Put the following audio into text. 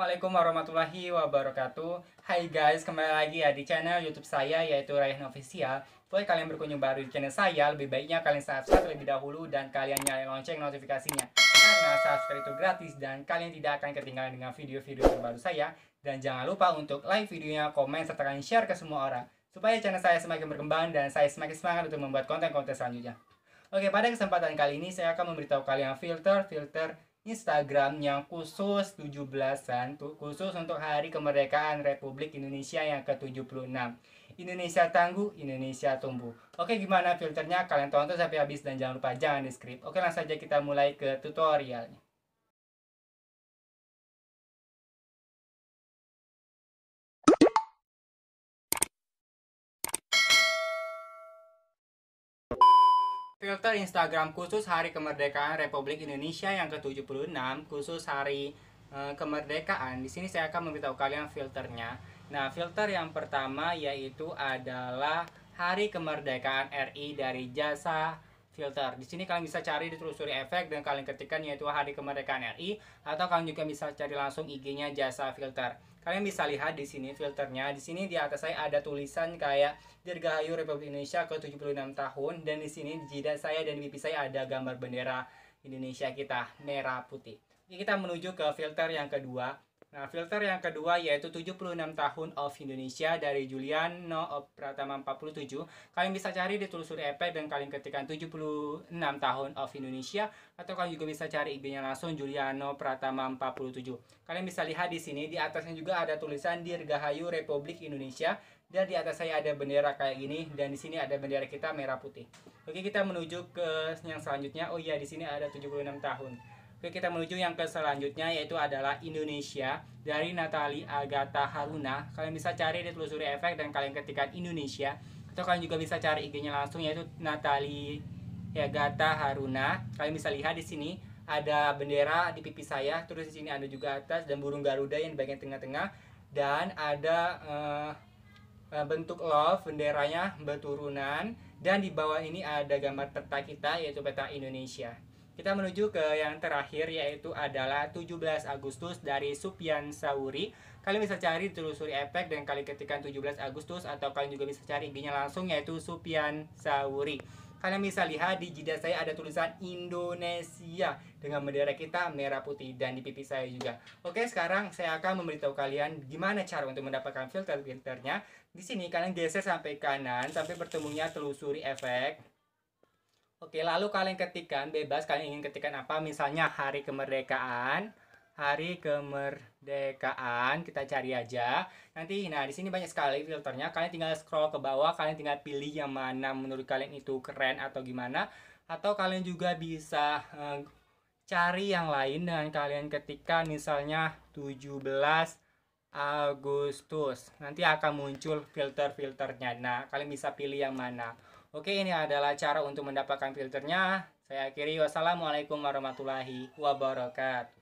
Assalamualaikum warahmatullahi wabarakatuh Hai guys, kembali lagi ya di channel youtube saya yaitu Rayhan Official Buat kalian berkunjung baru di channel saya, lebih baiknya kalian subscribe terlebih dahulu dan kalian nyalain lonceng notifikasinya Karena subscribe itu gratis dan kalian tidak akan ketinggalan dengan video-video terbaru saya Dan jangan lupa untuk like videonya, komen, serta kalian share ke semua orang Supaya channel saya semakin berkembang dan saya semakin semangat untuk membuat konten-konten selanjutnya Oke, pada kesempatan kali ini saya akan memberitahu kalian filter-filter Instagram yang khusus 17-an khusus untuk Hari Kemerdekaan Republik Indonesia yang ke-76. Indonesia tangguh, Indonesia tumbuh. Oke, gimana filternya? Kalian tonton sampai habis dan jangan lupa jangan di skrip Oke, langsung saja kita mulai ke tutorialnya. Filter Instagram khusus Hari Kemerdekaan Republik Indonesia yang ke-76 khusus Hari e, Kemerdekaan. Di sini saya akan memberitahu kalian filternya. Nah, filter yang pertama yaitu adalah Hari Kemerdekaan RI dari Jasa filter. Di sini kalian bisa cari di telusuri efek dan kalian ketikkan yaitu hari kemerdekaan RI atau kalian juga bisa cari langsung IG-nya jasa filter. Kalian bisa lihat di sini filternya. Di sini di atas saya ada tulisan kayak Dirgahayu Republik Indonesia ke-76 tahun dan di sini di jidat saya dan di pipi saya ada gambar bendera Indonesia kita merah putih. Oke, kita menuju ke filter yang kedua. Nah, filter yang kedua yaitu 76 tahun of Indonesia dari Juliano empat Pratama 47. Kalian bisa cari di telusuri EP dan kalian ketikkan 76 tahun of Indonesia atau kalian juga bisa cari IG-nya langsung Juliano Pratama 47. Kalian bisa lihat di sini di atasnya juga ada tulisan Dirgahayu Republik Indonesia dan di atas saya ada bendera kayak gini dan di sini ada bendera kita merah putih. Oke, kita menuju ke yang selanjutnya. Oh iya, di sini ada 76 tahun. Oke, kita menuju yang ke selanjutnya yaitu adalah Indonesia dari Natali Agatha Haruna. Kalian bisa cari di telusuri efek dan kalian ketikkan Indonesia atau kalian juga bisa cari IG-nya langsung yaitu Natali Agatha Haruna. Kalian bisa lihat di sini ada bendera di pipi saya, terus di sini ada juga atas dan burung Garuda yang di bagian tengah-tengah dan ada uh, bentuk love benderanya berturunan dan di bawah ini ada gambar peta kita yaitu peta Indonesia. Kita menuju ke yang terakhir yaitu adalah 17 Agustus dari Supian Sauri. Kalian bisa cari telusuri efek dan kalian ketikkan 17 Agustus atau kalian juga bisa cari ig langsung yaitu Supian Sauri. Kalian bisa lihat di jidat saya ada tulisan Indonesia dengan bendera kita merah putih dan di pipi saya juga. Oke, sekarang saya akan memberitahu kalian gimana cara untuk mendapatkan filter filternya. Di sini kalian geser sampai kanan sampai bertemunya telusuri efek. Oke, lalu kalian ketikkan bebas kalian ingin ketikkan apa? Misalnya hari kemerdekaan. Hari kemerdekaan kita cari aja. Nanti nah di sini banyak sekali filternya. Kalian tinggal scroll ke bawah, kalian tinggal pilih yang mana menurut kalian itu keren atau gimana. Atau kalian juga bisa eh, cari yang lain dengan kalian ketikkan misalnya 17 Agustus. Nanti akan muncul filter-filternya. Nah, kalian bisa pilih yang mana. Oke, ini adalah cara untuk mendapatkan filternya. Saya akhiri. Wassalamualaikum warahmatullahi wabarakatuh.